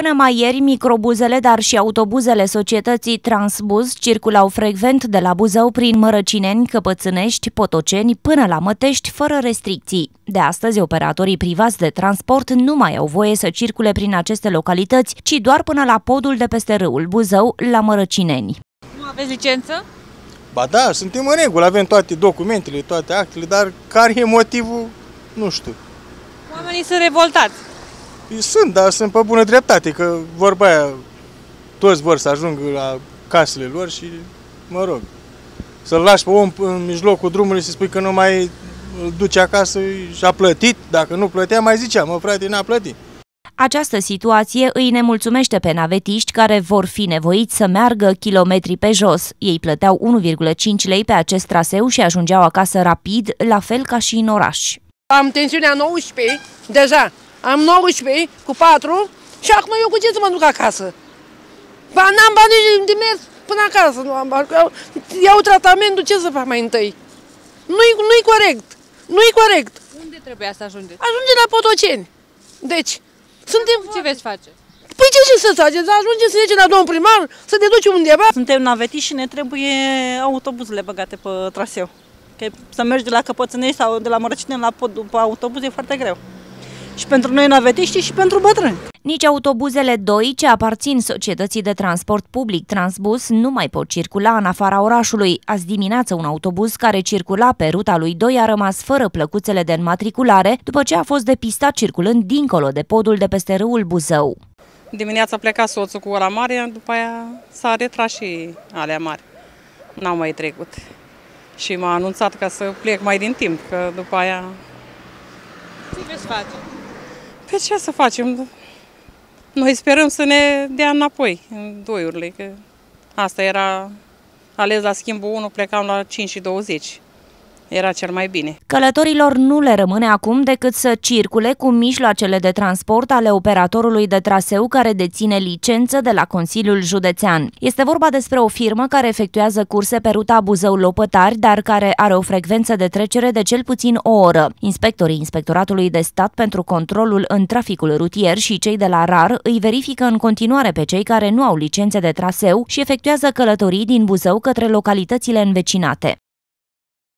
Până mai ieri, microbuzele, dar și autobuzele societății Transbuz circulau frecvent de la Buzău prin Mărăcineni, Căpățânești, Potoceni până la Mătești, fără restricții. De astăzi, operatorii privați de transport nu mai au voie să circule prin aceste localități, ci doar până la podul de peste râul Buzău, la Mărăcineni. Nu aveți licență? Ba da, suntem în regulă, avem toate documentele, toate actele, dar care e motivul? Nu știu. Oamenii sunt revoltați. Sunt, dar sunt pe bună dreptate, că vorba aia, toți vor să ajungă la casele lor și, mă rog, să-l lași pe om în mijlocul drumului și spui că nu mai îl duce acasă și a plătit, dacă nu plătea, mai zicea, mă frate, n-a plătit. Această situație îi nemulțumește pe navetiști care vor fi nevoiți să meargă kilometri pe jos. Ei plăteau 1,5 lei pe acest traseu și ajungeau acasă rapid, la fel ca și în oraș. Am tensiunea 19, deja am 19 cu 4 și acum eu cu ce să mă duc acasă? Ba, n-am bani de mers până acasă, nu am bani. Iau, iau tratamentul, ce să fac mai întâi? Nu-i nu, corect, nu-i corect. Unde trebuia să ajungeți? Ajunge la Potoceni. Deci, de suntem... Ce veți face? Păi ce, ce să faceți? Ajungeți să la domnul primar, să te duci undeva? Suntem navetiți și ne trebuie autobuzele băgate pe traseu. Că să mergi de la Căpățânei sau de la Mărăcine la pod, pe autobuz e foarte greu și pentru noi navetiști și pentru bătrâni. Nici autobuzele 2, ce aparțin societății de transport public Transbus, nu mai pot circula în afara orașului. Azi dimineață un autobuz care circula pe ruta lui 2 a rămas fără plăcuțele de înmatriculare după ce a fost depistat circulând dincolo de podul de peste râul Buzău. Dimineața pleca soțul cu ora mare, după aia s-a retras și alea mari. N-au mai trecut. Și m-a anunțat ca să plec mai din timp, că după aia... Ce veți face? Pe păi ce să facem? Noi sperăm să ne dea înapoi, în doiurile, că asta era ales la schimbul 1, plecam la 5 și 20 era cel mai bine. Călătorilor nu le rămâne acum decât să circule cu mijloacele de transport ale operatorului de traseu care deține licență de la Consiliul Județean. Este vorba despre o firmă care efectuează curse pe ruta Buzău-Lopătari, dar care are o frecvență de trecere de cel puțin o oră. Inspectorii Inspectoratului de Stat pentru Controlul în Traficul Rutier și cei de la RAR îi verifică în continuare pe cei care nu au licențe de traseu și efectuează călătorii din Buzău către localitățile învecinate.